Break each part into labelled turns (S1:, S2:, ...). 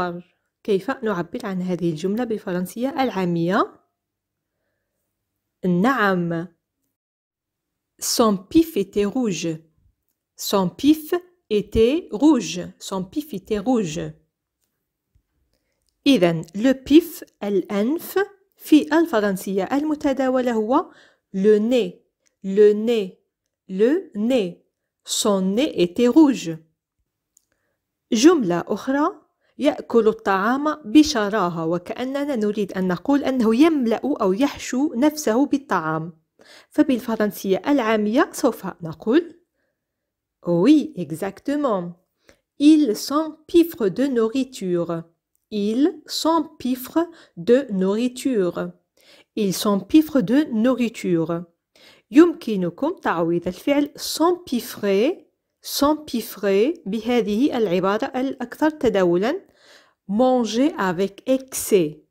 S1: الأحمر كيف نعبر عن هذه الجملة بالفرنسية العامية؟ نعم Son pif était rouge. Son pif était rouge. Son pif était rouge. إذا لو بيف الأنف في الفرنسية المتداولة هو لو ني لو ني لو ني Son nez était rouge. جملة أخرى يأكل الطعام بشراهة وكأننا نريد أن نقول أنه يملأ أو يحشو نفسه بالطعام فبالفرنسية العامية سوف نقول Oui, exactement. Il s'empiffrent de nourriture. Il s'empiffrent de nourriture. Il s'empiffrent de nourriture. يمكنكم تعويض الفعل s'empiffrer s'empiffrer بهذه العبارة الأكثر تداولا manger avec excès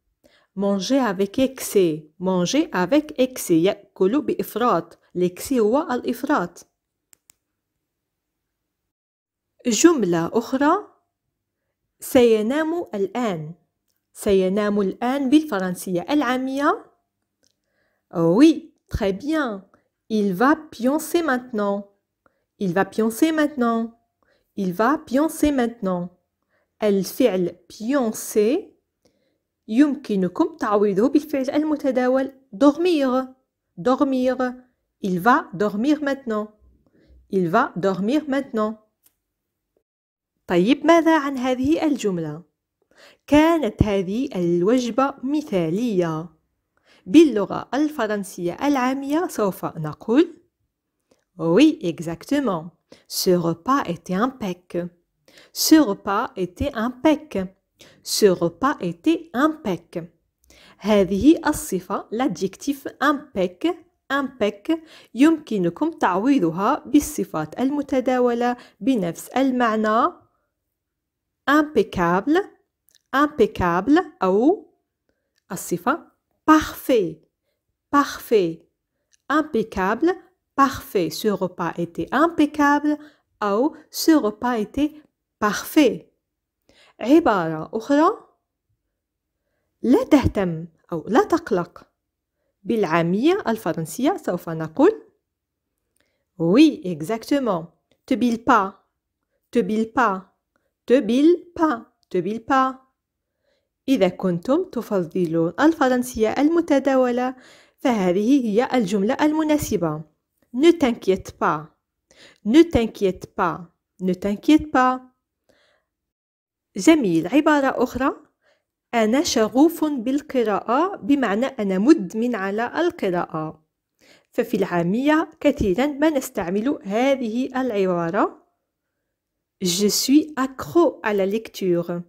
S1: manger avec excès manger avec excès bi Ifrat. l'excès هو الإفراط an. أخرى al an. سينام الآن El amia? Oui, très bien. Il va pioncer maintenant. Il va pioncer maintenant. Il va pioncer maintenant. الفعل بيونسي يمكنكم تعويضه بالفعل المتداول دورمير دورمير il va dormir maintenant il va dormir maintenant طيب ماذا عن هذه الجملة كانت هذه الوجبة مثالية باللغة الفرنسية العامية سوف نقول Oui, exactement. Ce repas était impeccable. Ce repas était pec. Ce repas était impec. هذه الصفة l'adjectif impec impec يمكنكم تعويضها بالصفات المتداولة بنفس المعنى impeccable impeccable أو الصفة parfait parfait impeccable parfait ce repas était impeccable ou ce repas était بارفي عبارة أخرى لا تهتم أو لا تقلق بالعامية الفرنسية سوف نقول وي اكزاكتومون Te bille pas. Te bille pas. Te bille إذا كنتم تفضلون الفرنسية المتداولة فهذه هي الجملة المناسبة Ne t'inquiète pas. Ne t'inquiète pas. Ne t'inquiète pas. جميل عبارة أخرى أنا شغوف بالقراءة بمعنى أنا مدمن على القراءة ففي العامية كثيرا ما نستعمل هذه العبارة Je suis accro à la lecture.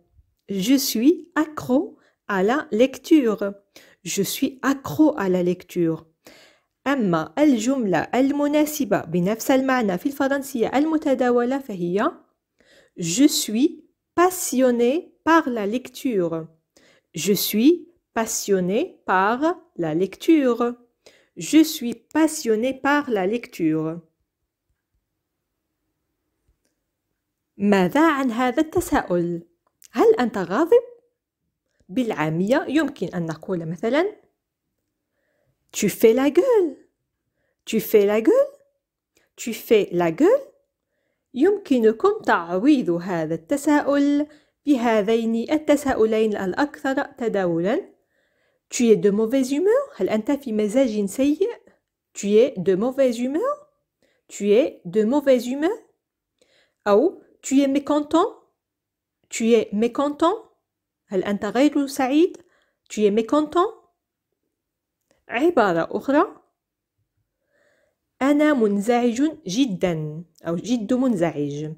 S1: Je suis accro à la lecture. Je suis accro à la lecture. أما الجملة المناسبة بنفس المعنى في الفرنسية المتداولة فهي Je suis passionné par la lecture. Je suis passionné par la lecture. Je suis passionné par la lecture. ماذا عن هذا التساؤل؟ هل أنت غاضب؟ يمكن أن نقول Tu fais la gueule Tu fais la gueule Tu fais la gueule يمكنكم تعويض هذا التساؤل بهذين التساؤلين الأكثر تداولاً Tu es de mauvaise humeur هل أنت في مزاج سيء؟ Tu es de mauvaise humeur Tu es de mauvaise humeur أو Tu es mécontent Tu es mécontent هل أنت غير سعيد؟ Tu es mécontent عبارة أخرى أنا منزعج جدا أو جد منزعج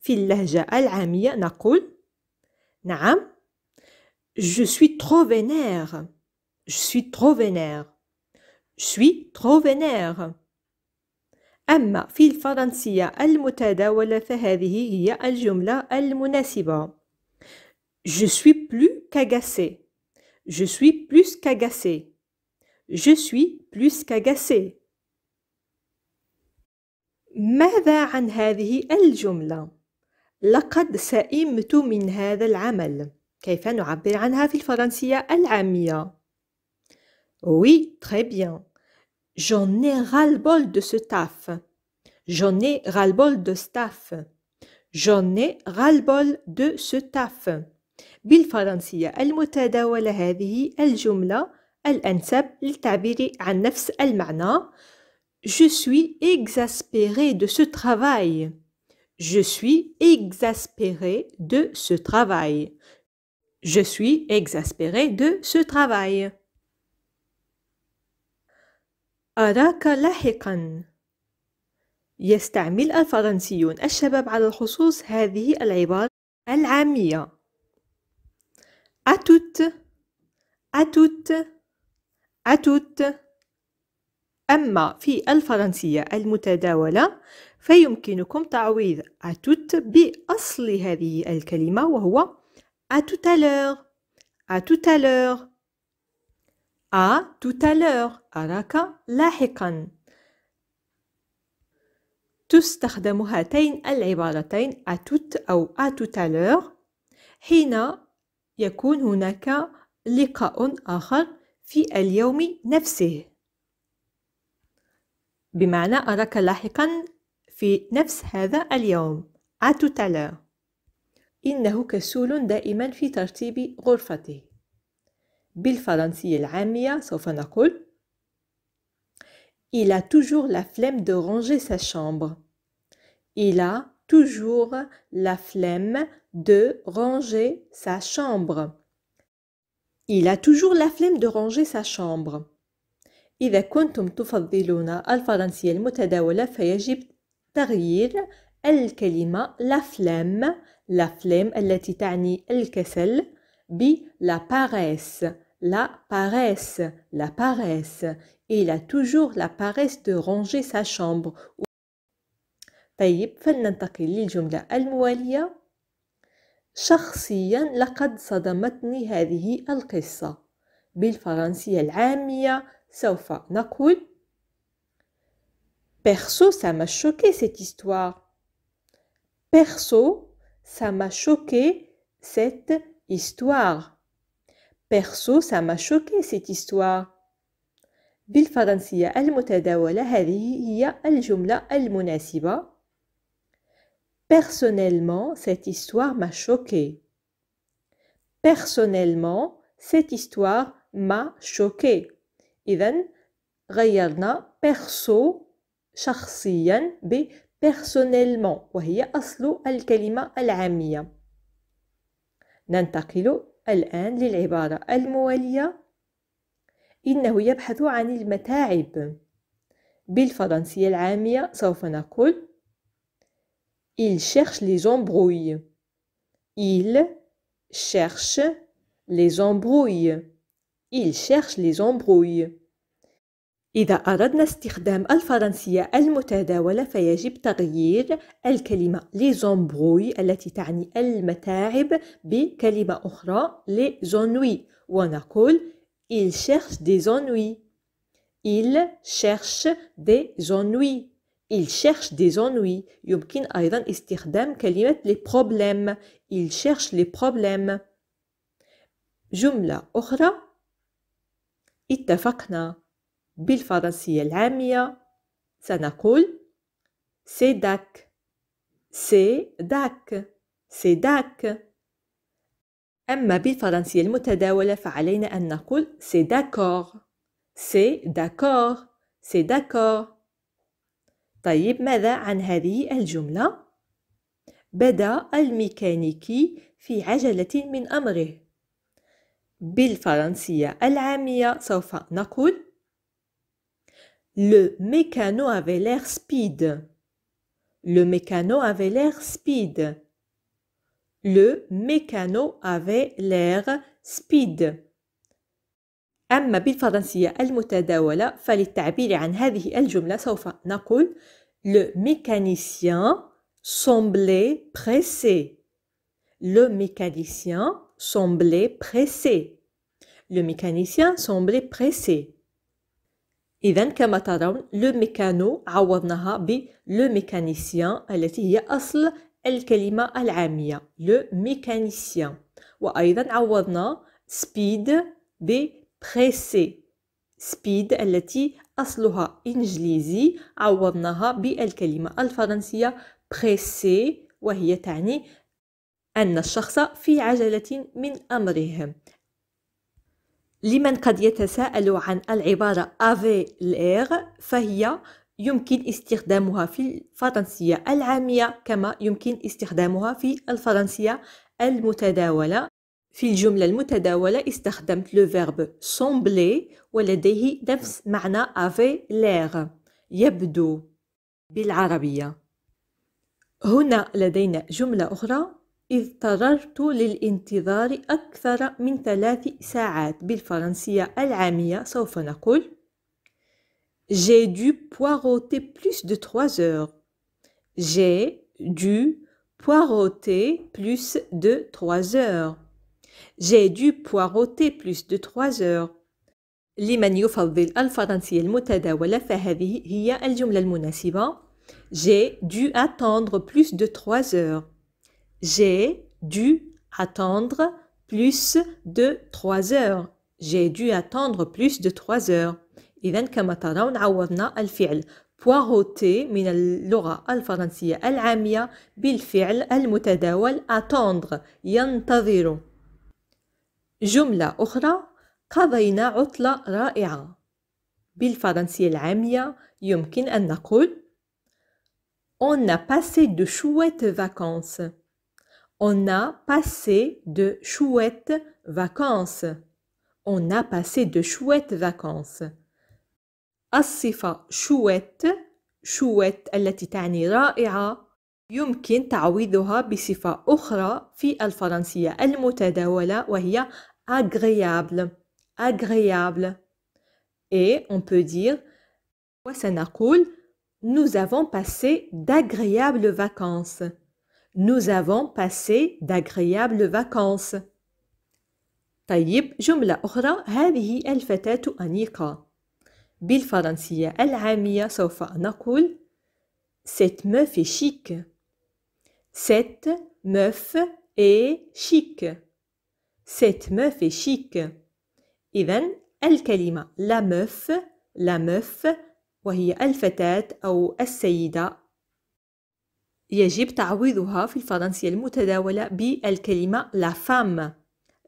S1: في اللهجة العامية نقول نعم Je suis trop vénère. Je suis trop vénère. Je suis trop vénère. أما في الفرنسية المتداولة فهذه هي الجملة المناسبة. Je suis plus qu'agacé. Je suis plus qu'agacé. Je suis plus qu'agacé. ماذا عن هذه الجملة؟ لقد سئمت من هذا العمل. كيف نعبر عنها في الفرنسية العامية؟ Oui, très bien. J'en ai ras-le-bol de ce taf. J'en ai ras-le-bol de taf. J'en ai ras-le-bol de ce taf. بالفرنسية المتداولة هذه الجملة الأنسب للتعبير عن نفس المعنى Je suis exaspéré de ce travail. Je suis exaspéré de ce travail. Je suis exaspéré de ce travail. أراك لاحقا يستعمل الفرنسيون الشباب على الخصوص هذه العبارة العامية أتوت أتوت أتوت, toutes. أما في الفرنسية المتداولة فيمكنكم تعويض أتوت بأصل هذه الكلمة وهو à tout à l'heure à tout à l'heure à tout à l'heure أراك لاحقا تستخدم هاتين العبارتين à tout أو à tout à l'heure حين يكون هناك لقاء آخر في اليوم نفسه بمعنى أراك لاحقا في نفس هذا اليوم à tout à l'heure إنه كسول دائما في ترتيب غرفته بالفرنسية العامية سوف نقول Il a toujours la flemme de ranger sa chambre. Il a toujours la flemme de ranger sa chambre. Il a toujours la flemme de ranger sa chambre. إذا كنتم تفضلون الفرنسية المتداولة فيجب تغيير الكلمة لا فلام لا فلام التي تعني الكسل ب لا باريس لا باريس لا باريس إلى توجور لا باريس دو رونجي سا شامبر طيب فلننتقل للجملة الموالية شخصيا لقد صدمتني هذه القصة بالفرنسية العامية سوف نقول Perso, ça m'a choqué cette histoire. Perso, ça m'a choqué cette histoire. Perso, ça m'a choqué cette histoire. بالفرنسية Personnellement, cette histoire m'a choqué. Personnellement, cette histoire m'a choqué. إذا غيرنا بيرسو شخصيا ب personnellement وهي أصل الكلمة العامية ننتقل الآن للعبارة الموالية إنه يبحث عن المتاعب بالفرنسية العامية سوف نقول Il cherche les embrouilles. Il cherche les embrouilles. Il cherche les embrouilles. إذا أردنا استخدام الفرنسية المتداولة فيجب تغيير الكلمة les embrouilles التي تعني المتاعب بكلمة أخرى les ennuis ونقول il cherche des ennuis il cherche des ennuis il cherche des ennuis يمكن أيضا استخدام كلمة les problèmes il cherche les problèmes جملة أخرى اتفقنا بالفرنسية العامية سنقول سي داك سي داك سي داك أما بالفرنسية المتداولة فعلينا أن نقول سي داكور سي داكور سي داكور طيب ماذا عن هذه الجملة؟ بدأ الميكانيكي في عجلة من أمره بالفرنسية العامية سوف نقول Le mécano avait l'air speed. Le mécano avait l'air speed. Le mécano avait l'air speed. أما بالفرنسية المتداولة فللتعبير عن هذه الجملة سوف نقول Le mécanicien semblait pressé. Le mécanicien semblait pressé. Le mécanicien semblait pressé. إذن كما ترون لو ميكانو عوضناها ب لو ميكانيسيان التي هي أصل الكلمة العامية لو ميكانيسيان وأيضا عوضنا سبيد ب بريسي سبيد التي أصلها إنجليزي عوضناها بالكلمة الفرنسية pressé, وهي تعني أن الشخص في عجلة من أمرهم لمن قد يتساءل عن العبارة أفي l'air فهي يمكن استخدامها في الفرنسية العامية كما يمكن استخدامها في الفرنسية المتداولة في الجملة المتداولة استخدمت لو فيرب sembler ولديه نفس معنى أفي l'air يبدو بالعربية هنا لدينا جملة أخرى إذ اضطررت للانتظار أكثر من ثلاث ساعات بالفرنسية العامية سوف نقول J'ai dû poireauter plus de 3 heures. J'ai dû poireauter plus de 3 heures. J'ai dû poireauter plus de 3 heures. لمن يفضل الفرنسية المتداولة فهذه هي الجملة المناسبة. J'ai dû attendre plus de 3 heures. J'ai dû attendre plus de 3 heures. J'ai dû attendre plus de 3 heures. إذن كما ترون عوضنا الفعل poireauté من اللغة الفرنسية العامية بالفعل المتداول attendre ينتظر جملة أخرى قضينا عطلة رائعة بالفرنسية العامية يمكن أن نقول On a passé de chouettes vacances. On a passé de chouettes vacances. On a passé de chouettes vacances. الصفة chouette chouette التي تعني رائعة يمكن تعويضها بصفة أخرى في الفرنسية المتداولة وهي agréable agréable et on peut dire وسنقول nous avons passé d'agréables vacances nous avons passé d'agréables vacances. طيب جملة أخرى هذه الفتاة أنيقة بالفرنسية العامية سوف نقول Cette meuf est chic. Cette meuf est chic. Cette meuf est chic. إذا الكلمة la meuf la meuf وهي الفتاة أو السيدة يجب تعويضها في الفرنسية المتداولة بالكلمة لا فام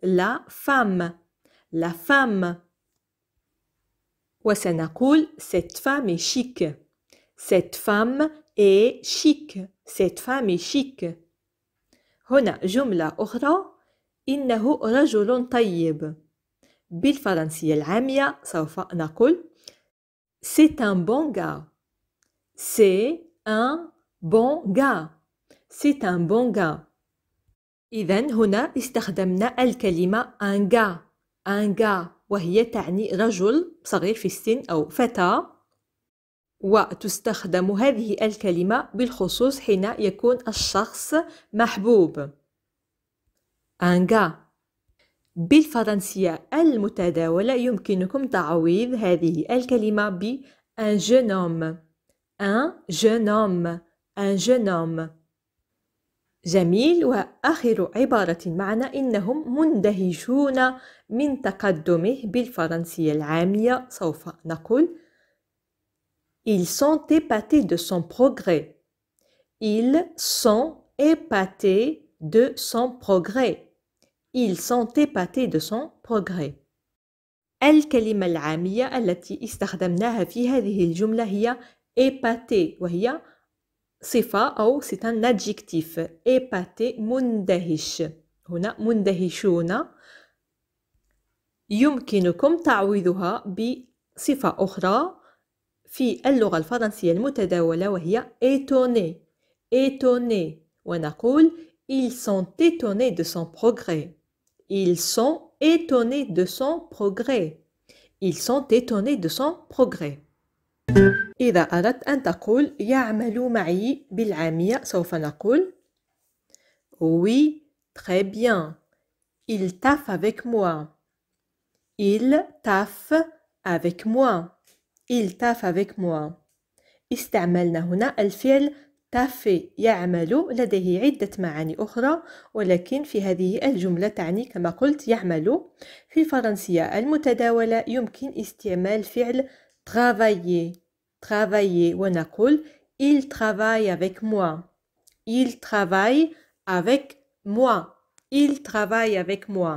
S1: لا فام لا فام وسنقول cette femme est chic cette femme est chic cette femme est chic هنا جملة أخرى إنه رجل طيب بالفرنسية العامية سوف نقول C'est un bon gars. C'est un bon gars c'est un bon gars إذا هنا استخدمنا الكلمة un gars un gars وهي تعني رجل صغير في السن أو فتى وتستخدم هذه الكلمة بالخصوص حين يكون الشخص محبوب un gars بالفرنسية المتداولة يمكنكم تعويض هذه الكلمة ب un jeune homme un jeune homme un jeune homme جميل وآخر عبارة معنا إنهم مندهشون من تقدمه بالفرنسية العامية سوف نقول Ils sont épatés de son progrès. Ils sont épatés de son progrès. Ils sont épatés de son progrès. الكلمة العامية التي استخدمناها في هذه الجملة هي épaté وهي صفة أو سي ان ادجيكتيف إيباتي مندهش هنا مندهشون يمكنكم تعويضها بصفة أخرى في اللغة الفرنسية المتداولة وهي étonné étonné ونقول ils sont étonnés de son progrès ils sont étonnés de son progrès ils sont étonnés de son progrès إذا أردت أن تقول يعمل معي بالعامية سوف نقول Oui, très bien. Il taffe avec moi. Il taffe avec moi. Il taffe avec moi. استعملنا هنا الفعل تافي يعمل لديه عدة معاني أخرى ولكن في هذه الجملة تعني كما قلت يعمل في الفرنسية المتداولة يمكن استعمال فعل travailler travailler ونقول il travaille avec moi il travaille avec moi il travaille avec moi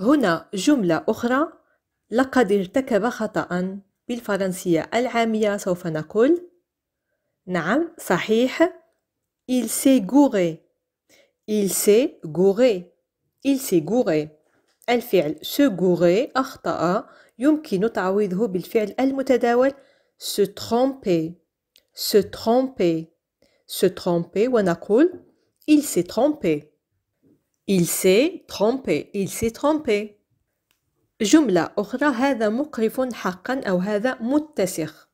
S1: هنا جملة أخرى لقد ارتكب خطأ بالفرنسية العامية سوف نقول نعم صحيح il s'est gouré il s'est gouré il s'est gouré الفعل se gouré أخطأ يمكن تعويضه بالفعل المتداول se tromper, se tromper, se tromper, wanakul, il s'est trompé. Il s'est trompé, il s'est trompé. Jumla, أخرى هذا مقرف حقا أو هذا متسخ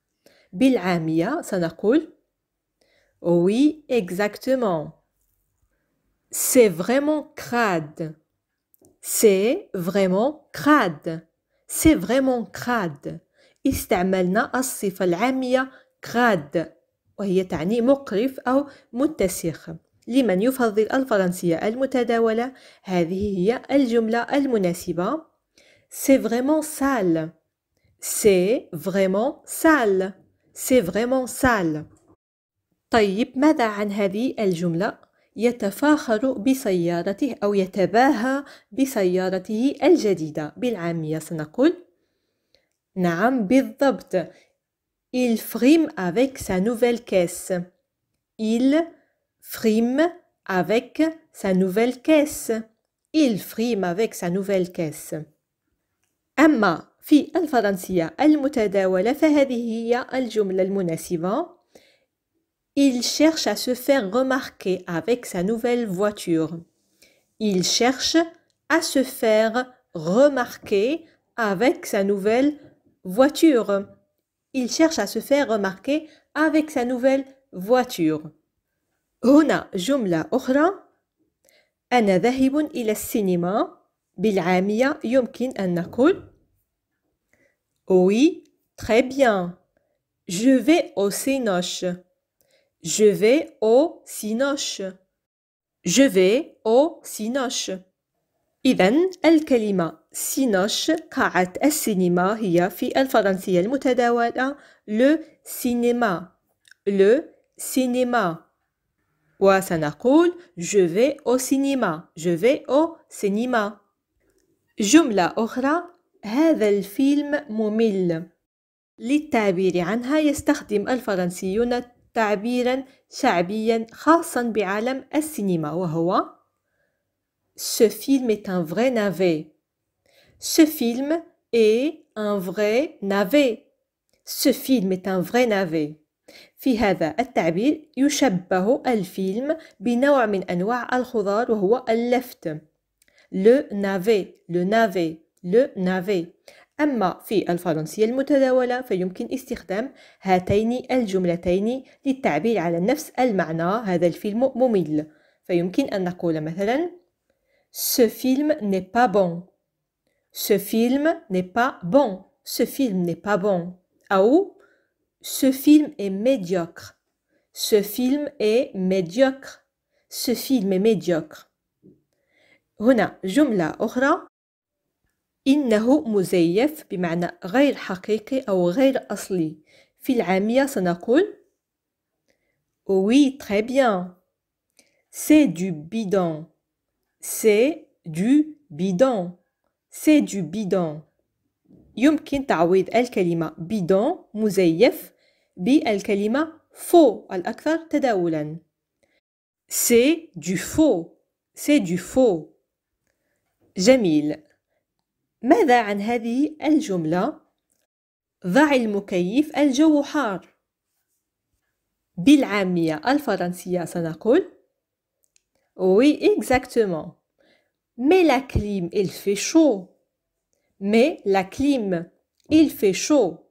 S1: Oui, exactement. C'est vraiment crade. C'est vraiment crade. C'est vraiment crade. استعملنا الصفة العامية غاد وهي تعني مقرف أو متسخ لمن يفضل الفرنسية المتداولة هذه هي الجملة المناسبة سي فريمون سال سي فريمون سال سي فريمون سال طيب ماذا عن هذه الجملة؟ يتفاخر بسيارته أو يتباهى بسيارته الجديدة بالعامية سنقول نعم بالضبط. Il frime avec sa nouvelle caisse. Il frime avec sa nouvelle caisse. Il frime avec sa nouvelle caisse. أما في الفرنسية المتداولة فهذه هي الجملة المناسبة. Il cherche à se faire remarquer avec sa nouvelle voiture. Il cherche à se faire remarquer avec sa nouvelle voiture voiture. Il cherche à se faire remarquer avec sa nouvelle voiture. هنا جملة أخرى أنا ذاهب إلى السينما بالعامية يمكن أن نقول Oui, très bien. Je vais au Cinoche. Je vais au Cinoche. Je vais au Cinoche. إذا الكلمة سينوش قاعة السينما هي في الفرنسية المتداولة لو سينما لو سينما وسنقول je vais au cinéma je vais au cinéma جملة أخرى هذا الفيلم ممل للتعبير عنها يستخدم الفرنسيون تعبيرا شعبيا خاصا بعالم السينما وهو Ce film est un vrai navet Ce film est un vrai navet. Ce film est un vrai navet. في هذا التعبير يشبه الفيلم بنوع من أنواع الخضار وهو اللفت لو نافي لو نافي لو نافي أما في الفرنسية المتداولة فيمكن استخدام هاتين الجملتين للتعبير على نفس المعنى هذا الفيلم ممل فيمكن أن نقول مثلا Ce film n'est pas bon Ce film n'est pas bon. Ce film n'est pas bon. Aou, ah ce film est médiocre. Ce film est médiocre. Ce film est médiocre. هنا Oui, très bien. C'est du bidon. C'est du bidon. سي دو بيدون يمكن تعويض الكلمة بيدون مزيف بالكلمة فو الأكثر تداولا سي دو فو سي دو فو جميل ماذا عن هذه الجملة؟ ضع المكيف الجو حار بالعامية الفرنسية سنقول Oui, exactement. Mais la clim, il fait chaud. Mais la clim, il fait chaud.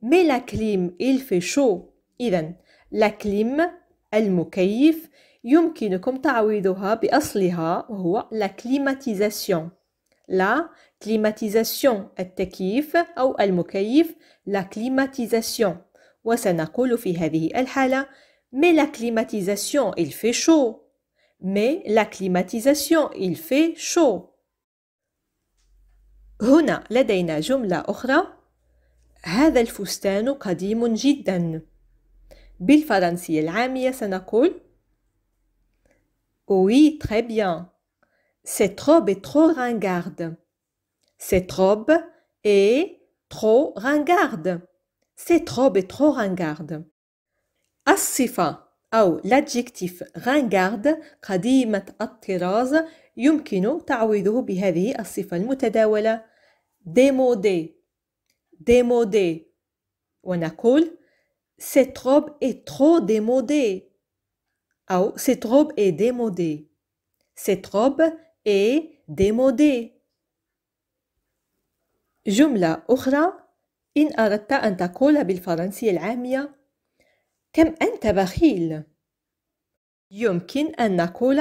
S1: Mais la clim, il fait chaud. إذا la clim, المكيف, يمكنكم تعويضها بأصلها وهو la climatisation. La climatisation ou أو المكيف la climatisation. وسنقول في هذه الحالة mais la climatisation il fait chaud mais la climatisation, il fait chaud. هنا لدينا جملة أخرى هذا الفستان قديم جدا بالفرنسية العامية سنقول Oui, très bien. Cette robe est trop ringarde. Cette robe est trop ringarde. Cette robe est trop ringarde. الصفة أو l'adjectif غانغارد قديمة الطراز يمكن تعويضه بهذه الصفة المتداولة démodé démodé ونقول cette اي ترو trop démodée أو cette اي est démodée cette robe est démodée جملة أخرى إن أردت أن تقول بالفرنسية العامية كم أنت بخيل يمكن أن نقول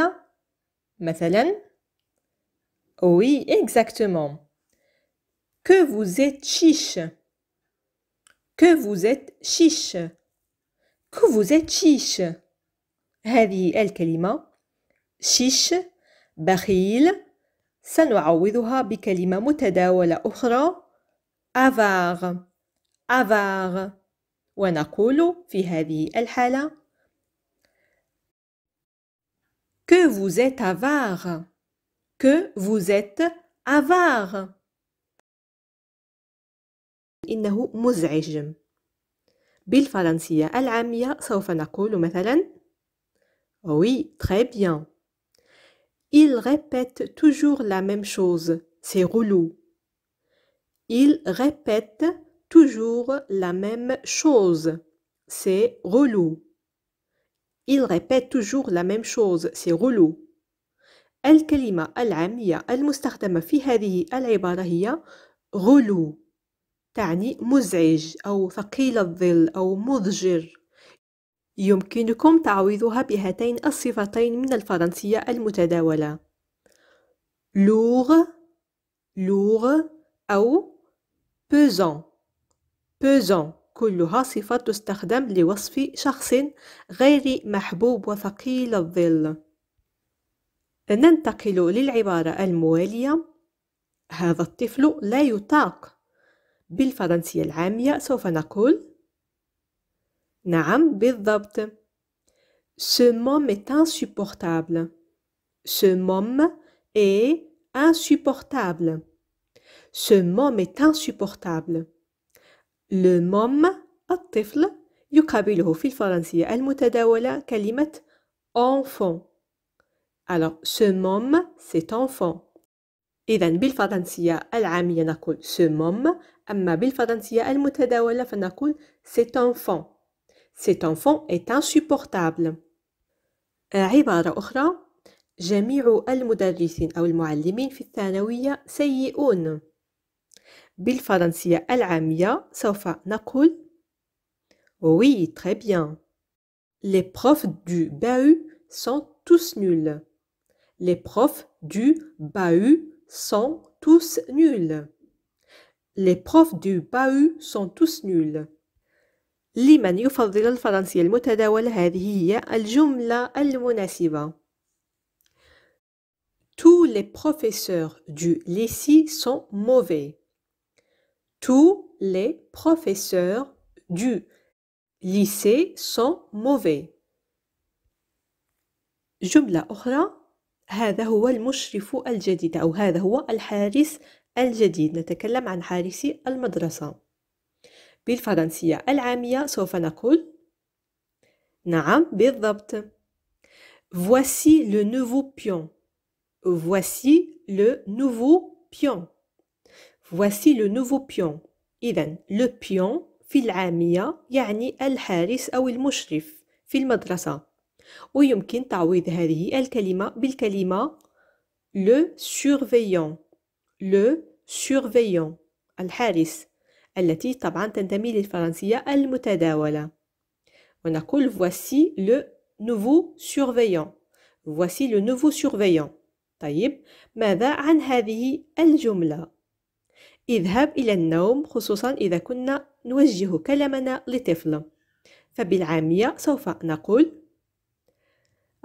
S1: مثلا Oui, exactement. Que vous êtes chiche. Que vous êtes chiche. Que vous êtes chiche. هذه الكلمة شيش بخيل سنعوضها بكلمة متداولة أخرى avare avare ونقول في هذه الحالة que vous êtes avare que vous êtes avare إنه مزعج بالفرنسية العامية سوف نقول مثلا Oui, très bien. Il répète toujours la même chose. C'est relou. Il répète toujours la même chose. C'est relou. Il répète toujours la même chose. C'est relou. الكلمة العامية المستخدمة في هذه العبارة هي غلو تعني مزعج أو ثقيل الظل أو مضجر يمكنكم تعويضها بهاتين الصفتين من الفرنسية المتداولة لوغ لوغ أو pesant pesant كلها صفات تستخدم لوصف شخص غير محبوب وثقيل الظل ننتقل للعبارة الموالية هذا الطفل لا يطاق بالفرنسية العامية سوف نقول نعم بالضبط Ce mom est insupportable. Ce mom est insupportable. Ce mom est insupportable. لو موم الطفل يقابله في الفرنسية المتداولة كلمة enfant alors ce mom c'est enfant إذا بالفرنسية العامية نقول ce mom أما بالفرنسية المتداولة فنقول c'est enfant cet enfant est insupportable عبارة أخرى جميع المدرسين أو المعلمين في الثانوية سيئون Oui, très bien. Les profs du BAU sont tous nuls. Les profs du BAU sont tous nuls. Les profs du BAU sont tous nuls. Tous les professeurs du lycée sont mauvais. Tous les professeurs du lycée sont mauvais. جملة أخرى هذا هو المشرف الجديد أو هذا هو الحارس الجديد نتكلم عن حارس المدرسة بالفرنسية العامية سوف نقول نعم بالضبط Voici le nouveau pion. Voici le nouveau pion. Voici le nouveau pion. إذا le pion في العامية يعني الحارس أو المشرف في المدرسة ويمكن تعويض هذه الكلمة بالكلمة le surveillant le surveillant الحارس التي طبعا تنتمي للفرنسية المتداولة ونقول voici le nouveau surveillant voici le nouveau surveillant طيب ماذا عن هذه الجملة اذهب إلى النوم خصوصا إذا كنا نوجه كلامنا لطفل فبالعامية سوف نقول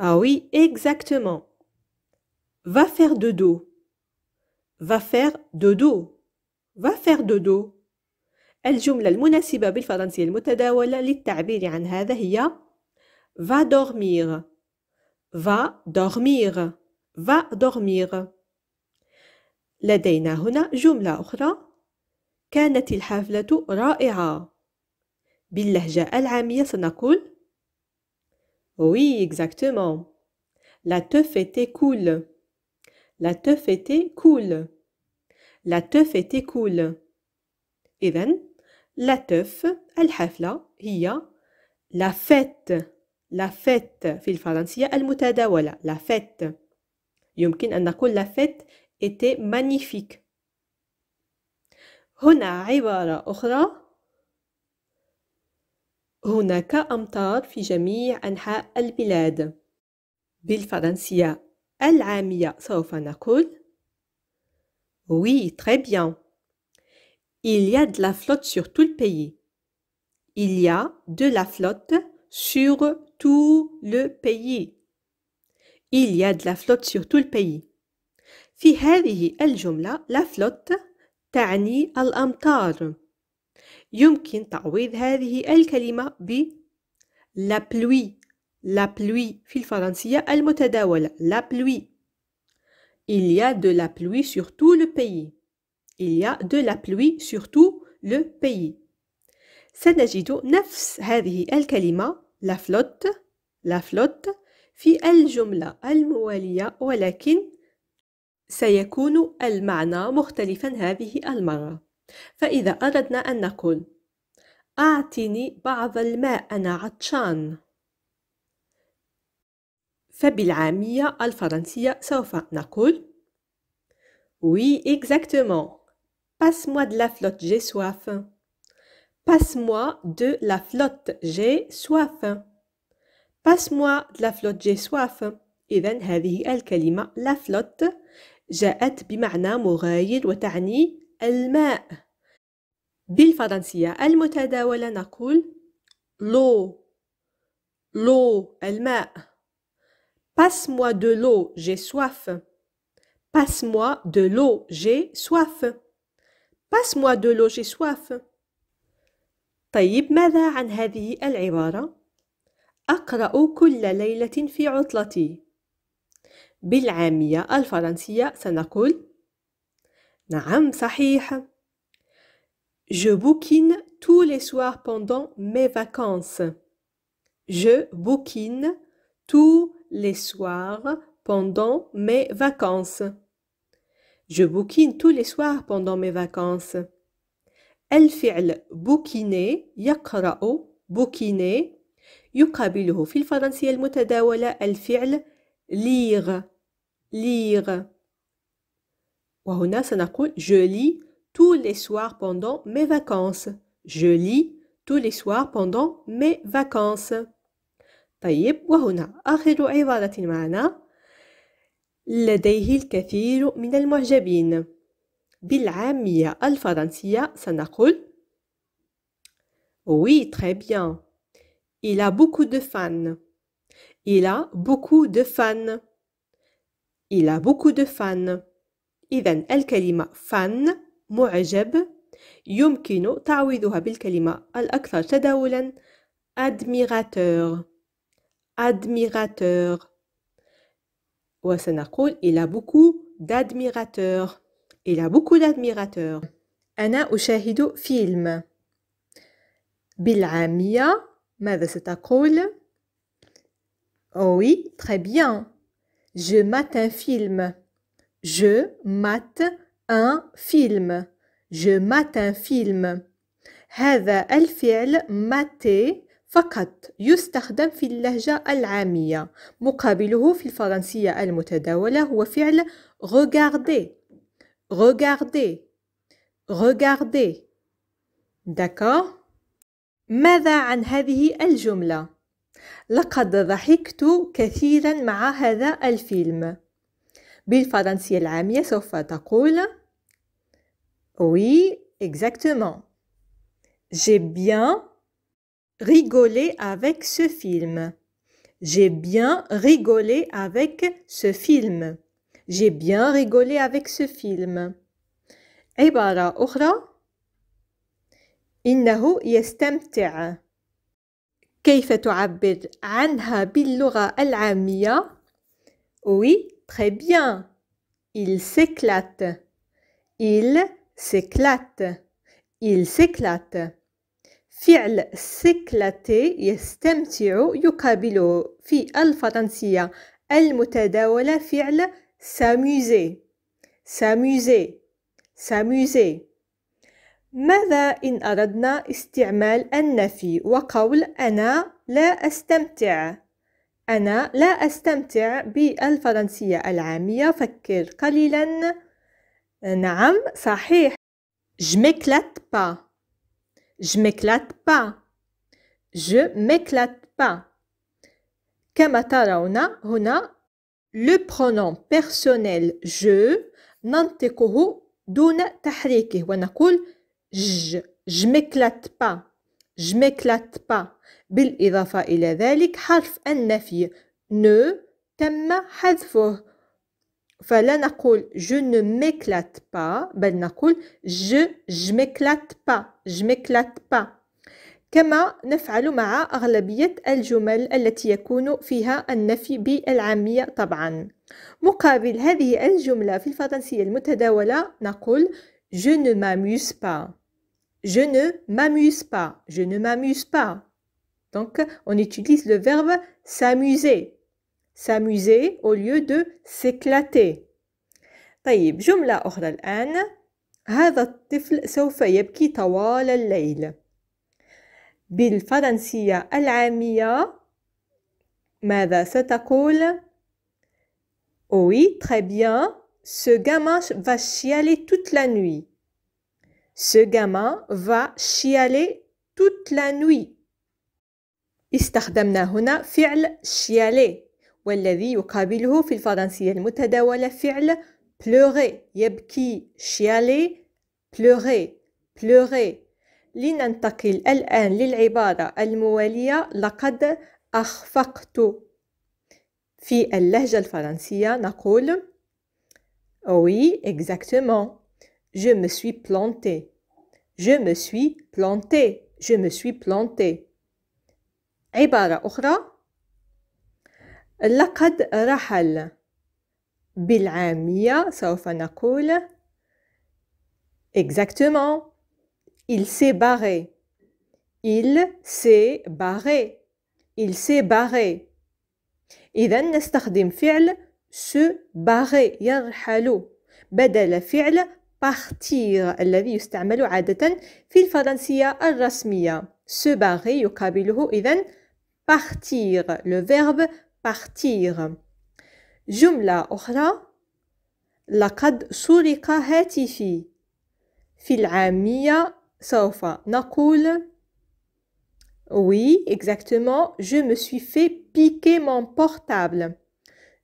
S1: Ah oui, exactement. Va faire dodo. Va faire dodo. Va faire dodo. الجملة المناسبة بالفرنسية المتداولة للتعبير عن هذا هي va dormir. Va dormir. Va dormir. لدينا هنا جملة أخرى كانت الحفلة رائعة باللهجة العامية سنقول Oui, exactement. La teuf était cool. La teuf était cool. La teuf était cool. إذن la teuf الحفلة هي la fête la fête في الفرنسية المتداولة la fête يمكن أن نقول la fête était magnifique. هنا عبارة أخرى هناك أمطار في جميع أنحاء البلاد بالفرنسية العامية سوف نقول Oui, très bien. Il y a de la flotte sur tout le pays. Il y a de la flotte sur tout le pays. Il y a de la flotte sur tout le pays. في هذه الجملة لافلوت تعني الأمطار يمكن تعويض هذه الكلمة ب لا بلوي لا بلوي في الفرنسية المتداولة لا بلوي Il y a de la pluie sur tout le pays. Il y a de la pluie sur tout le pays. سنجد نفس هذه الكلمة la flotte la flotte في الجملة الموالية ولكن سيكون المعنى مختلفا هذه المرة فإذا أردنا أن نقول أعطني بعض الماء أنا عطشان فبالعامية الفرنسية سوف نقول Oui, exactement. Passe-moi de la flotte, j'ai soif. Passe-moi de la flotte, j'ai soif. Passe-moi de la flotte, j'ai soif. إذا هذه الكلمة la flotte جاءت بمعنى مغاير وتعني الماء بالفرنسية المتداولة نقول لو لو الماء Passe-moi de l'eau, j'ai soif. Passe-moi de l'eau, j'ai soif. Passe-moi de l'eau, j'ai soif. طيب ماذا عن هذه العبارة؟ أقرأ كل ليلة في عطلتي. بالعامية الفرنسية سنقول نعم صحيح Je bouquine tous les soirs pendant mes vacances. Je bouquine tous les soirs pendant mes vacances. Je bouquine tous les soirs pendant mes vacances. الفعل بوكيني يقرأ بوكيني يقابله في الفرنسية المتداولة الفعل lire lire وهنا سنقول je lis tous les soirs pendant mes vacances je lis tous les soirs pendant mes vacances طيب وهنا آخر عبارة معنا لديه الكثير من المعجبين بالعامية الفرنسية سنقول Oui, très bien. Il a beaucoup de fans. Il a beaucoup de fans. Il a beaucoup de fans. إذا الكلمة Fan معجب يمكن تعويضها بالكلمة الأكثر تداولا admirateur admirateur وسنقول il a beaucoup d'admirateurs il a beaucoup d'admirateurs أنا أشاهد فيلم Oh oui, très bien. Je mate un film. Je mate un film. Je mate un film. هذا الفعل ماتي فقط يستخدم في اللهجة العامية مقابله في الفرنسية المتداولة هو فعل regarder regarder regarder d'accord ماذا عن هذه الجملة لقد ضحكت كثيرا مع هذا الفيلم بالفرنسية العامية سوف تقول Oui, exactement. J'ai bien rigolé avec ce film. J'ai bien rigolé avec ce film. J'ai bien rigolé avec ce film. عبارة أخرى إنه يستمتع كيف تعبر عنها باللغة العامية؟ Oui, très bien. Il s'éclate. Il s'éclate. Il s'éclate. فعل سكلاتي يستمتع يقابله في الفرنسية المتداولة فعل s'amuser s'amuser s'amuser ماذا إن أردنا استعمال النفي وقول أنا لا أستمتع؟ أنا لا أستمتع بالفرنسية العامية فكر قليلا نعم صحيح Je m'éclate pas Je m'éclate pas Je m'éclate pas كما ترون هنا le pronom personnel je ننطقه دون تحريكه ونقول ج je m'éclate pas je m'éclate pas بالإضافة إلى ذلك حرف النفي ne تم حذفه فلا نقول je ne m'éclate pas بل نقول je je m'éclate pas je m'éclate pas كما نفعل مع أغلبية الجمل التي يكون فيها النفي بالعامية طبعا مقابل هذه الجملة في الفرنسية المتداولة نقول Je ne m'amuse pas. Je ne m'amuse pas. Je ne m'amuse pas. Donc, on utilise le verbe s'amuser. S'amuser au lieu de s'éclater. طيب جملة أخرى الآن هذا الطفل سوف يبكي طوال الليل بالفرنسية العامية ماذا ستقول؟ Oui, très bien. Ce gamin va chialer toute la nuit. Ce gamin va chialer toute la nuit. استخدمنا هنا فعل chialer والذي يقابله في الفرنسية المتداولة فعل pleurer يبكي chialer pleurer pleurer لننتقل الآن للعبارة الموالية لقد أخفقت في اللهجة الفرنسية نقول Oui, exactement. Je me suis planté. Je me suis planté. Je me suis planté. عبارة أخرى لقد رحل بالعامية سوف نقول exactement il s'est barré il s'est barré il s'est barré إذا نستخدم فعل se barrer يرحل بدل فعل partir الذي يستعمل عادة في الفرنسية الرسمية se barrer يقابله إذن partir le verbe partir جملة أخرى لقد سرق هاتفي في العامية سوف نقول Oui, exactement, je me suis fait piquer mon portable.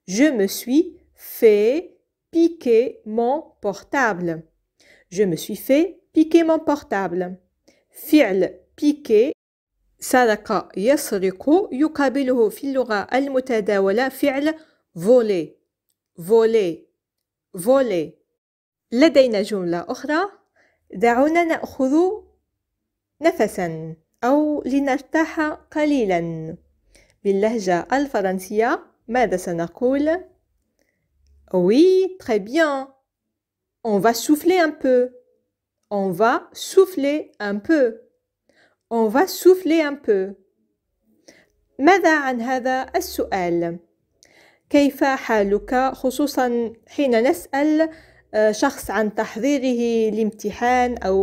S1: Je me suis fait piquer mon portable. Je me suis fait piquer mon portable. فعل piquer سرق يسرق يقابله في اللغة المتداولة فعل voler voler voler لدينا جملة أخرى دعونا نأخذ نفسا أو لنرتاح قليلا باللهجة الفرنسية ماذا سنقول Oui, très bien. On va souffler un peu. On va souffler un peu. On va souffler un peu. ماذا عن هذا السؤال؟ كيف حالك خصوصا حين نسأل آه، شخص عن تحضيره لامتحان أو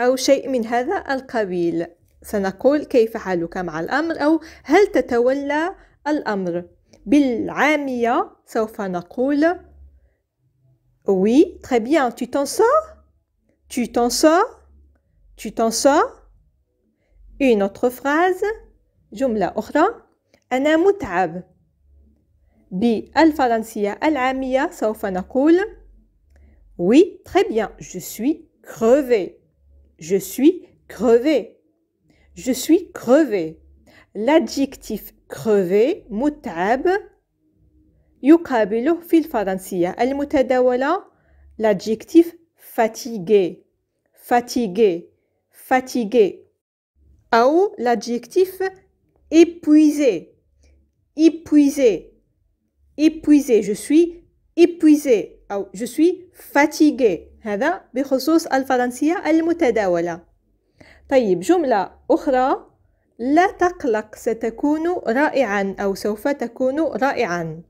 S1: أو شيء من هذا القبيل سنقول كيف حالك مع الأمر أو هل تتولى الأمر بالعامية سوف نقول Oui, très bien, tu t'en sors Tu t'en sors Tu t'en sors Une autre phrase جملة أخرى أنا متعب بالفرنسية العامية سوف نقول Oui, très bien, je suis crevé. Je suis crevé. Je suis crevé. L'adjectif كروفي متعب يقابله في الفرنسية المتداولة لاجيكتيف فاتيغي فاتيغي فاتيغي أو لاجيكتيف إبويزي إبويزي إبويزي je suis إبويزي أو je suis fatigué هذا بخصوص الفرنسية المتداولة طيب جملة أخرى لا تقلق ستكون رائعا أو سوف تكون رائعا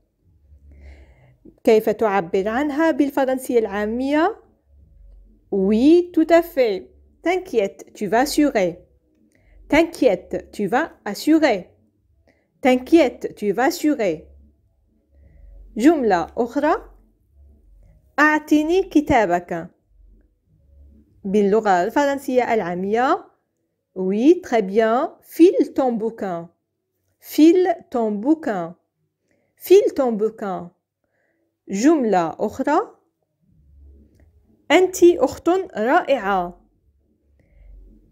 S1: كيف تعبر عنها بالفرنسية العامية Oui, tout à fait. T'inquiète, tu vas assurer. T'inquiète, tu vas assurer. T'inquiète, tu vas assurer. جملة أخرى أعطني كتابك باللغة الفرنسية العامية Oui, très bien. File ton bouquin. File ton bouquin. File ton bouquin. جملة أخرى أنت أخت رائعة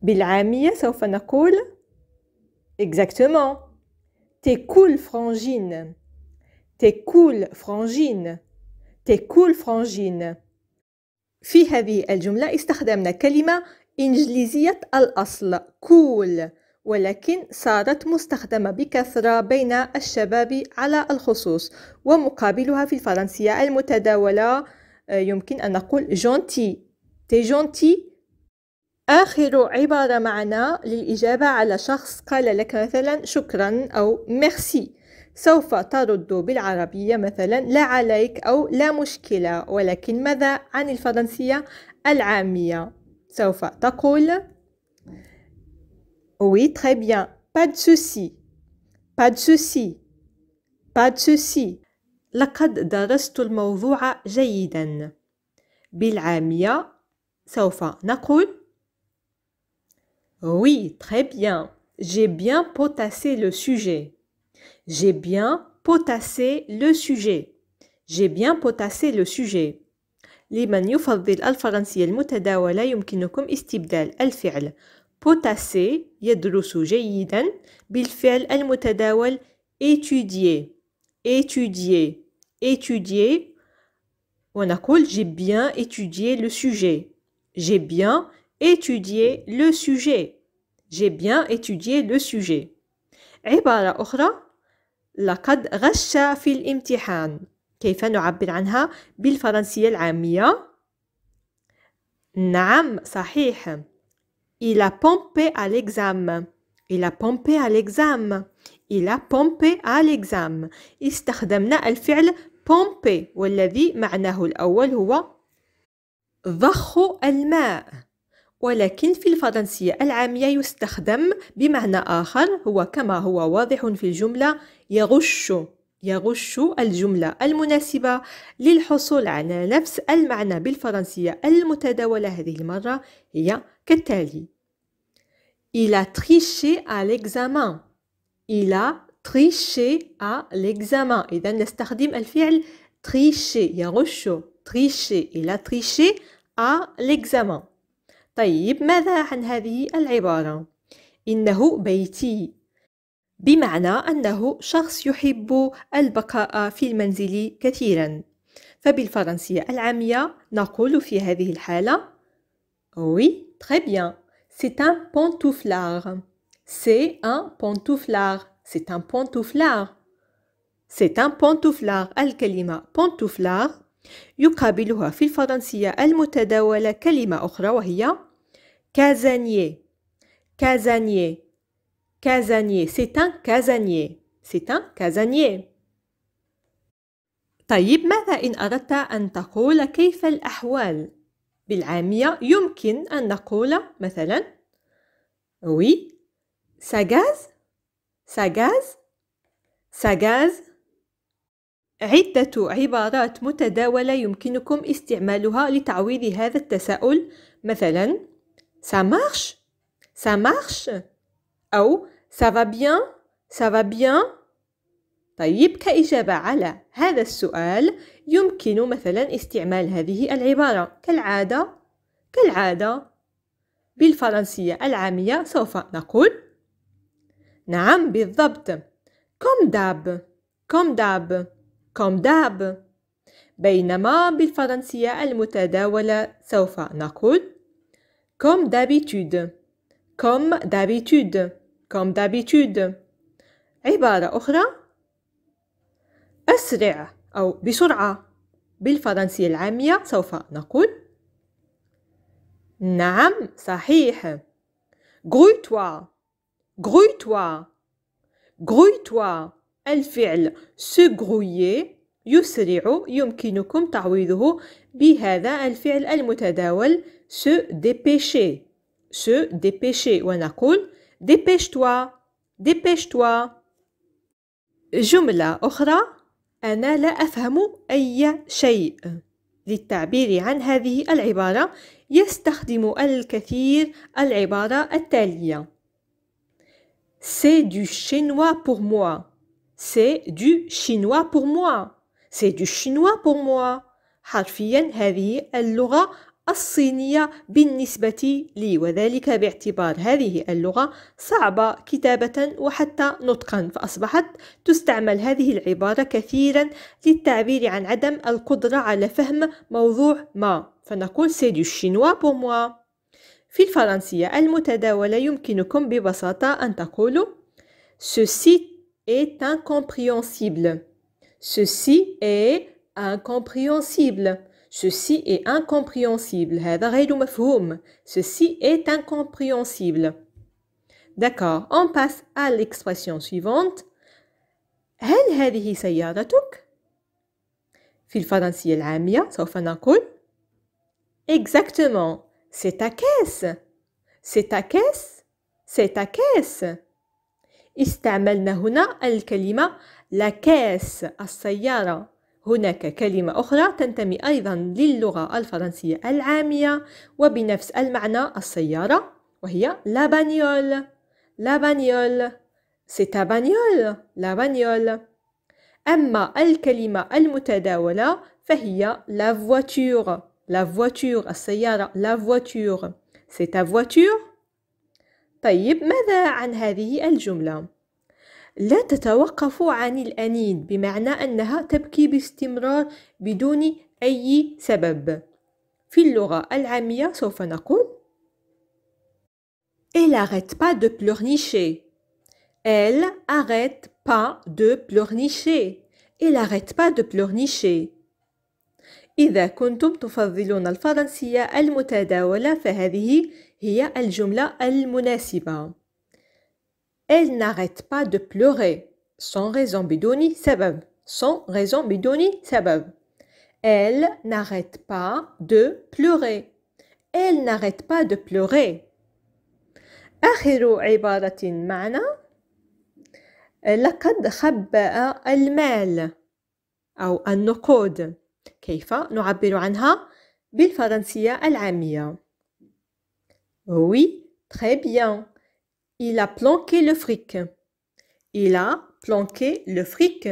S1: بالعامية سوف نقول exactement t'es cool frangine t'es cool frangine t'es cool frangine في هذه الجملة استخدمنا كلمة إنجليزية الأصل كول cool ولكن صارت مستخدمة بكثرة بين الشباب على الخصوص ومقابلها في الفرنسية المتداولة آه، يمكن أن نقول جونتي تي جونتي آخر عبارة معنا للإجابة على شخص قال لك مثلا شكرا أو ميرسي سوف ترد بالعربية مثلا لا عليك أو لا مشكلة ولكن ماذا عن الفرنسية العامية Oui, très bien. Pas de souci. Pas de souci. Pas de souci. لقد Oui, très bien. J'ai bien potassé le sujet. J'ai bien potassé le sujet. J'ai bien potassé le sujet. لمن يفضل الفرنسية المتداولة يمكنكم استبدال الفعل بوتاسي يدرس جيدا بالفعل المتداول étudier étudier étudier ونقول j'ai bien étudié le sujet j'ai bien étudié le sujet j'ai bien étudié le sujet عبارة أخرى لقد غش في الامتحان كيف نعبر عنها بالفرنسية العامية؟ نعم صحيح إلى بومبي pompé à l'examen Il a pompé à l'examen Il pompé à l'examen استخدمنا الفعل pompé والذي معناه الأول هو ضخ الماء ولكن في الفرنسية العامية يستخدم بمعنى آخر هو كما هو واضح في الجملة يغش يغش الجملة المناسبة للحصول على نفس المعنى بالفرنسية المتداولة هذه المرة هي كالتالي Il a triché à l'examen Il a triché à l'examen إذا نستخدم الفعل triché يغش triché Il a triché à l'examen طيب ماذا عن هذه العبارة؟ إنه بيتي بمعنى أنه شخص يحب البقاء في المنزل كثيرا فبالفرنسية العامية نقول في هذه الحالة Oui, très bien. C'est un pantouflard. C'est un pantouflard. C'est un pantouflard. C'est un pantouflard. الكلمة pantouflard يقابلها في الفرنسية المتداولة كلمة أخرى وهي كازانييه كازانييه casanier c'est un casanier c'est un casanier طيب ماذا إن أردت أن تقول كيف الأحوال؟ بالعامية يمكن أن نقول مثلا Oui, ça gaz Ça gaz Ça gaz عدة عبارات متداولة يمكنكم استعمالها لتعويض هذا التساؤل مثلا ça marche ça marche أو Ça va bien? Ça va bien? طيب كإجابة على هذا السؤال يمكن مثلا استعمال هذه العبارة كالعادة كالعادة بالفرنسية العامية سوف نقول نعم بالضبط كوم داب كوم داب كوم داب بينما بالفرنسية المتداولة سوف نقول كوم دابيتود كوم دابيتود comme d'habitude عبارة أخرى أسرع أو بسرعة بالفرنسية العامية سوف نقول نعم صحيح grouille-toi grouille-toi grouille-toi الفعل se grouiller يسرع يمكنكم تعويضه بهذا الفعل المتداول se dépêcher se dépêcher ونقول Dépêche-toi, dépêche-toi. جملة أخرى أنا لا أفهم أي شيء للتعبير عن هذه العبارة يستخدم الكثير العبارة التالية C'est du chinois pour moi. C'est du chinois pour moi. C'est du chinois pour moi. حرفيا هذه اللغة الصينية بالنسبة لي وذلك باعتبار هذه اللغة صعبة كتابة وحتى نطقا فأصبحت تستعمل هذه العبارة كثيرا للتعبير عن عدم القدرة على فهم موضوع ما فنقول سي دو شينوا بو موا في الفرنسية المتداولة يمكنكم ببساطة أن تقولوا Ceci est incompréhensible. Ceci est incompréhensible. Ceci est incompréhensible. Ceci est incompréhensible. D'accord, on passe à l'expression suivante. هل هذه سيارتك؟ في الفرنسية العامية سوف نقول Exactement, c'est ta caisse. C'est ta caisse. C'est ta caisse. استعملنا هنا الكلمة la caisse السيارة هناك كلمة أخرى تنتمي أيضا للغة الفرنسية العامية وبنفس المعنى السيارة وهي لا بانيول لا بانيول سي تا بانيول لا بانيول أما الكلمة المتداولة فهي لا فواتور لا فواتور السيارة لا فواتور سي تا فواتور طيب ماذا عن هذه الجملة لا تتوقف عن الأنين بمعنى أنها تبكي باستمرار بدون أي سبب في اللغة العامية سوف نقول Elle arrête pas de pleurnicher. Elle arrête pas de pleurnicher. Elle arrête pas de pleurnicher. إذا كنتم تفضلون الفرنسية المتداولة فهذه هي الجملة المناسبة. Elle n'arrête pas de pleurer. Sans raison bidoni sabab. Sans raison bidoni sabab. Elle n'arrête pas de pleurer. Elle n'arrête pas de pleurer. آخر عبارة معنا لقد خبأ المال أو النقود كيف نعبر عنها بالفرنسية العامية Oui, très bien. Il a planqué le fric. Il a planqué le fric.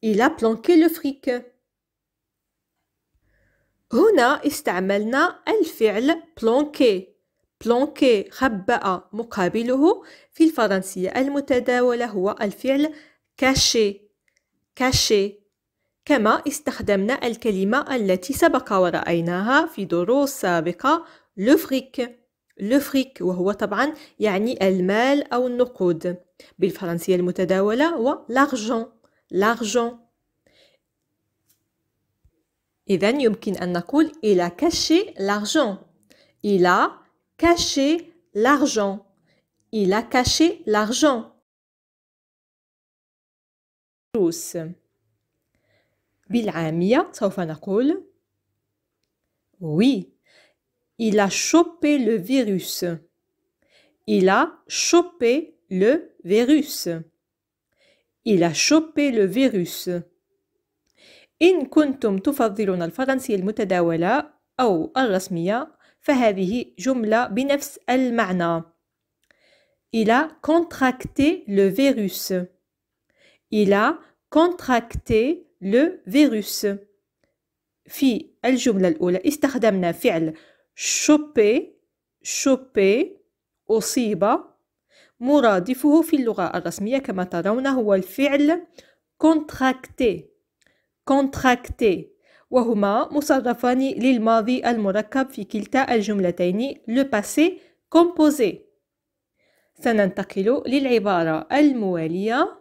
S1: Il a planqué le fric. هنا استعملنا الفعل planqué. planqué خبأ مقابله في الفرنسية المتداولة هو الفعل caché. caché. كما استخدمنا الكلمة التي سبق ورأيناها في دروس سابقة le fric. لو فريك وهو طبعا يعني المال أو النقود بالفرنسية المتداولة هو لارجون لارجون إذا يمكن أن نقول إلى كاشي لارجون إلى كاشي لارجون إلى كاشي لارجون فلوس بالعامية سوف نقول وي oui. Il a chopé le virus. Il a chopé le virus. Il a chopé le virus. In kuntum tufaviron al-Fransiy al ou al-Rasmiyah, fahavihi jumla binefs al-ma'na. Il a contracté le virus. Il a contracté le virus. Fi al-jumla al-oula, شوبي شوبي أصيب مرادفه في اللغة الرسمية كما ترون هو الفعل كونتراكتي كونتراكتي وهما مصرفان للماضي المركب في كلتا الجملتين لو باسي كومبوزي سننتقل للعبارة الموالية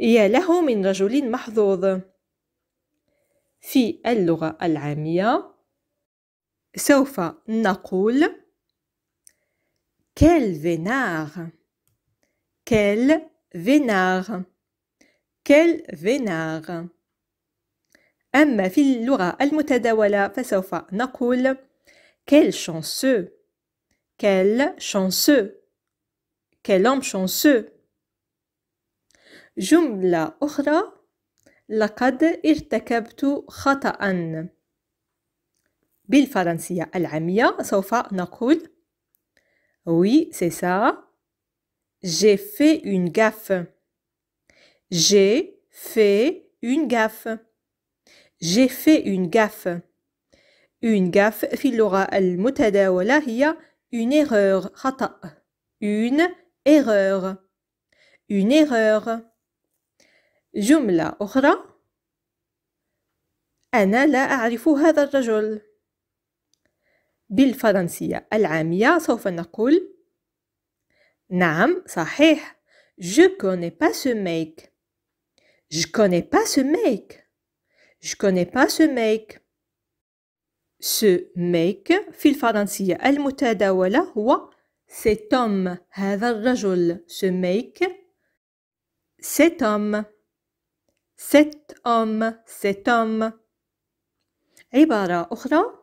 S1: يا له من رجل محظوظ في اللغة العامية سوف نقول quel vénard quel vénard quel vénard أما في اللغة المتداولة فسوف نقول quel chanceux quel chanceux quel homme chanceux جملة أخرى لقد ارتكبت خطأ بالفرنسية العامية سوف نقول Oui, c'est ça. J'ai fait une gaffe. J'ai fait une gaffe. J'ai fait une gaffe. Une gaffe في اللغة المتداولة هي une erreur خطأ. Une erreur. Une erreur. جملة أخرى أنا لا أعرف هذا الرجل. بالفرنسية العامية سوف نقول نعم صحيح Je connais pas ce mec. Je connais pas ce mec. Je connais pas ce mec. Ce mec في الفرنسية المتداولة هو cet homme هذا الرجل ce mec cet homme cet homme cet homme عبارة أخرى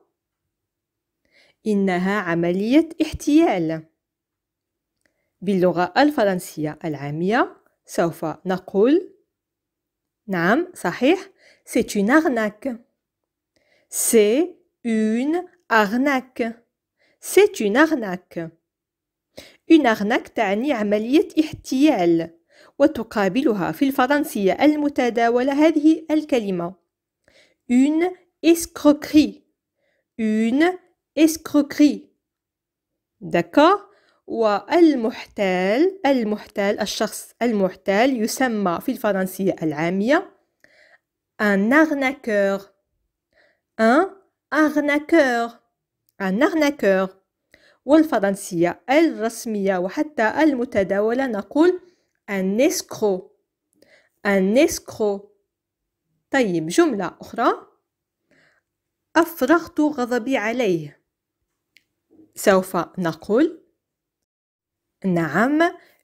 S1: إنها عملية احتيال باللغة الفرنسية العامية سوف نقول نعم صحيح c'est une arnaque c'est une arnaque c'est une arnaque une arnaque تعني عملية احتيال وتقابلها في الفرنسية المتداولة هذه الكلمة une escroquerie une escroquerie d'accord والمحتال المحتال الشخص المحتال يسمى في الفرنسية العامية un arnaqueur un arnaqueur un arnaqueur والفرنسية الرسمية وحتى المتداولة نقول un escroc un escroc طيب جملة أخرى أفرغت غضبي عليه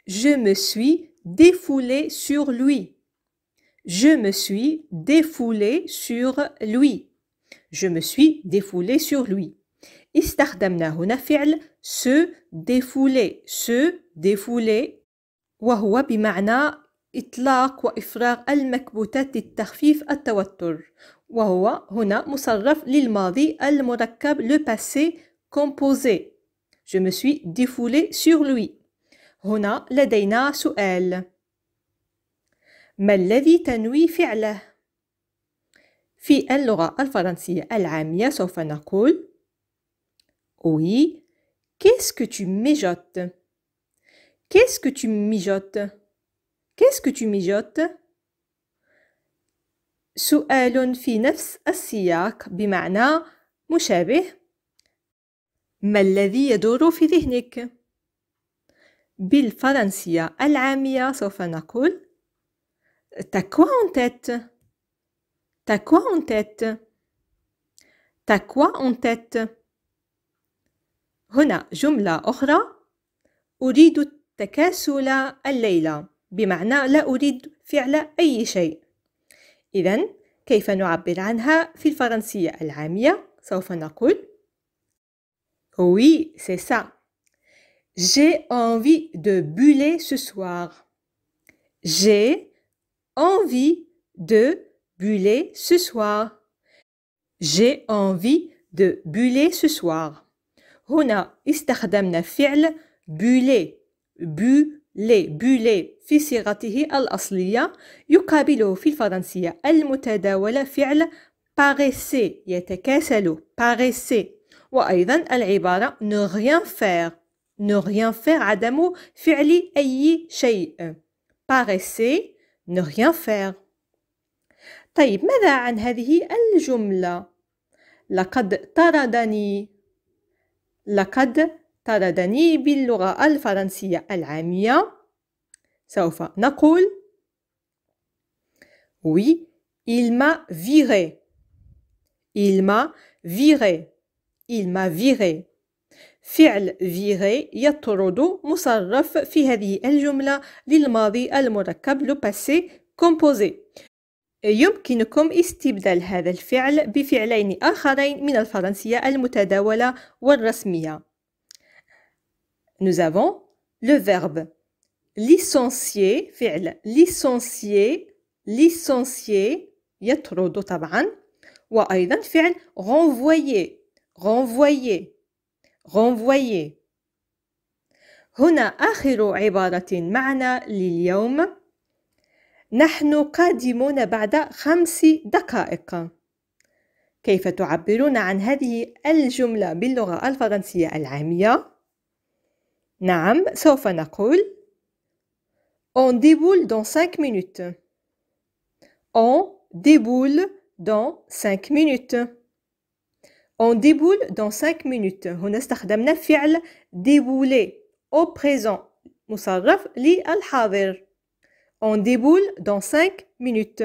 S1: je me suis défoulé sur lui je me suis défoulé sur lui je me suis défoulé sur lui Istardamna huna fi'l se défouler se défouler wa huwa bi itlaq wa ifraagh al makbutat at takhfif huna musarraf lil maadhi al murakkab le passé Composé. Je me suis défoulé sur lui. Rona l'edaina sur elle. Melle vit en lui fièle. Fièle l'ora alphanansière, elle aime yes oufanacul. Oui, qu'est-ce que tu mijotes? Qu'est-ce que tu mijotes? Qu'est-ce que tu mijotes? Sur elle, on assiak bimana mouchebe. ما الذي يدور في ذهنك؟ بالفرنسية العامية سوف نقول T'as quoi en tête T'as quoi هنا جملة أخرى أريد التكاسل الليلة بمعنى لا أريد فعل أي شيء إذا كيف نعبر عنها في الفرنسية العامية سوف نقول Oui, c'est ça. J'ai envie de buller ce soir. J'ai envie de buller ce soir. J'ai envie de buller ce soir. هنا استخدمنا فعل buller buller buller في صيغته يقابله في فعل يتكاسل وأيضا العبارة ne rien faire ne rien faire عدم فعل أي شيء paraisser ne rien faire طيب ماذا عن هذه الجملة لقد طردني لقد طردني باللغة الفرنسية العامية سوف نقول Oui, il m'a viré. Il m'a viré. il m'a viré فعل viré يطرد مصرف في هذه الجملة للماضي المركب لو passé composé يمكنكم استبدال هذا الفعل بفعلين آخرين من الفرنسية المتداولة والرسمية Nous avons le verbe licencier فعل licencier licencier يطرد طبعا وأيضا فعل renvoyer renvoyer renvoyer هنا آخر عبارة معنا لليوم نحن قادمون بعد خمس دقائق كيف تعبرون عن هذه الجملة باللغة الفرنسية العامية؟ نعم سوف نقول On déboule dans 5 minutes. On déboule dans 5 minutes. On déboule dans 5 minutes. On a استخدمنا fi'l débouler au présent مصرف للحاضر. On déboule dans 5 minutes.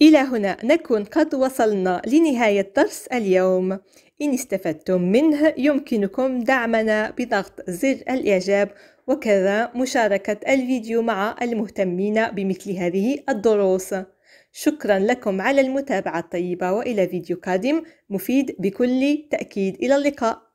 S1: إلى هنا نكون قد وصلنا لنهاية درس اليوم إن استفدتم منه يمكنكم دعمنا بضغط زر الإعجاب وكذا مشاركة الفيديو مع المهتمين بمثل هذه الدروس شكرا لكم على المتابعة الطيبة وإلى فيديو قادم مفيد بكل تأكيد إلى اللقاء